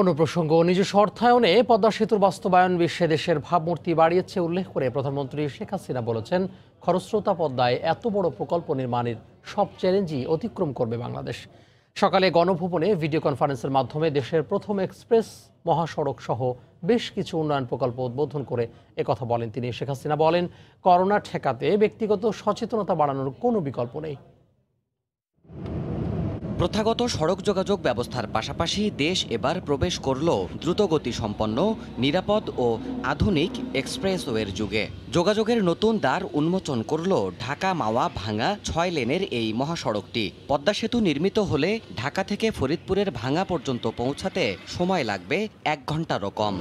অন্য প্রসঙ্গ নিজস্ব অর্থায়নে পদ্মা সেতুর বাস্তবায়ন বিশ্বে দেশের ভাবমূর্তি বাড়িয়েছে উল্লেখ করে প্রধানমন্ত্রী শেখ হাসিনা বলেছেন খরস্রোতা পদ্মায় এত বড় প্রকল্প নির্মাণের সব চ্যালেঞ্জই অতিক্রম করবে বাংলাদেশ সকালে গণভবনে ভিডিও কনফারেন্সের মাধ্যমে দেশের প্রথম এক্সপ্রেস মহাসড়ক সহ বেশ কিছু উন্নয়ন প্রকল্প উদ্বোধন করে একথা বলেন তিনি শেখ হাসিনা বলেন করোনা ঠেকাতে ব্যক্তিগত সচেতনতা বাড়ানোর কোনো বিকল্প নেই প্রথাগত সড়ক যোগাযোগ ব্যবস্থার পাশাপাশি দেশ এবার প্রবেশ করল দ্রুতগতি সম্পন্ন নিরাপদ ও আধুনিক এক্সপ্রেসওয়ের যুগে যোগাযোগের নতুন দ্বার উন্মোচন করল ঢাকা মাওয়া ভাঙা ছয় লেনের এই মহাসড়কটি পদ্মা সেতু নির্মিত হলে ঢাকা থেকে ফরিদপুরের ভাঙা পর্যন্ত পৌঁছাতে সময় লাগবে এক ঘন্টারও কম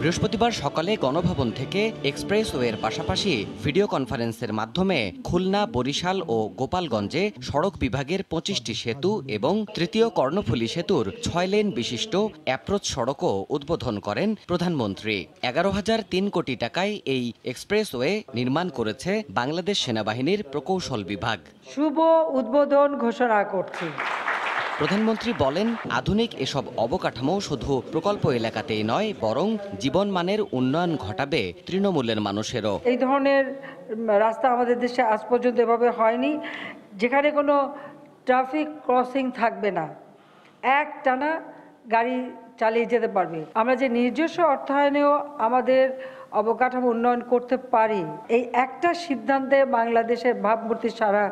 বৃহস্পতিবার সকালে গণভবন থেকে এক্সপ্রেসওয়ের পাশাপাশি ভিডিও কনফারেন্সের মাধ্যমে খুলনা বরিশাল ও গোপালগঞ্জে সড়ক বিভাগের পঁচিশটি সেতু এবং তৃতীয় কর্ণফুলী সেতুর ছয় লেন বিশিষ্ট অ্যাপ্রোচ সড়কও উদ্বোধন করেন প্রধানমন্ত্রী এগারো হাজার তিন কোটি টাকায় এই এক্সপ্রেসওয়ে নির্মাণ করেছে বাংলাদেশ সেনাবাহিনীর প্রকৌশল বিভাগ শুভ উদ্বোধন ঘোষণা করছি প্রধানমন্ত্রী বলেন আধুনিক এসব অবকাঠামো শুধু প্রকল্প এলাকাতেই নয় বরং জীবনমানের উন্নয়ন ঘটাবে তৃণমূলের মানুষেরও এই ধরনের রাস্তা আমাদের দেশে আজ পর্যন্ত এভাবে হয়নি যেখানে কোনো ট্রাফিক ক্রসিং থাকবে না এক টানা গাড়ি চালিয়ে যেতে পারবে আমরা যে নিজস্ব অর্থায়নেও আমাদের অবকাঠামো উন্নয়ন করতে পারি এই একটা সিদ্ধান্তে বাংলাদেশের ভাবমূর্তি সারা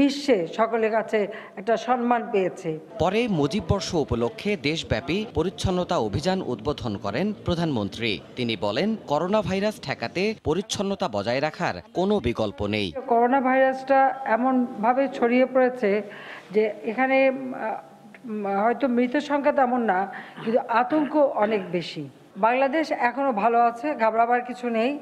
বিশ্বে সকলের কাছে একটা সম্মান পেয়েছে পরে মুজিব বর্ষ উপলক্ষে দেশব্যাপী পরিচ্ছন্নতা অভিযান উদ্বোধন করেন প্রধানমন্ত্রী তিনি বলেন করোনা ভাইরাস ঠেকাতে পরিচ্ছন্নতা বজায় রাখার কোনো বিকল্প নেই করোনা ভাইরাসটা এমনভাবে ছড়িয়ে পড়েছে যে এখানে হয়তো মৃতের সংখ্যা তেমন না কিন্তু আতঙ্ক অনেক বেশি বাংলাদেশ এখনও ভালো আছে ঘাবড়াবার কিছু নেই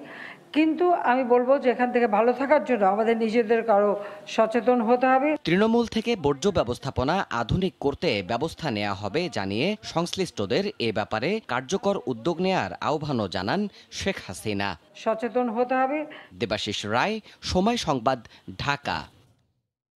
কিন্তু আমি বলবো যে এখান থেকে ভালো থাকার জন্য আমাদের নিজেদের কারো সচেতন হতে হবে তৃণমূল থেকে বর্জ্য ব্যবস্থাপনা আধুনিক করতে ব্যবস্থা নেওয়া হবে জানিয়ে সংশ্লিষ্টদের এ ব্যাপারে কার্যকর উদ্যোগ নেয়ার আহ্বানও জানান শেখ হাসিনা সচেতন হতে হবে দেবাশিস রায় সময় সংবাদ ঢাকা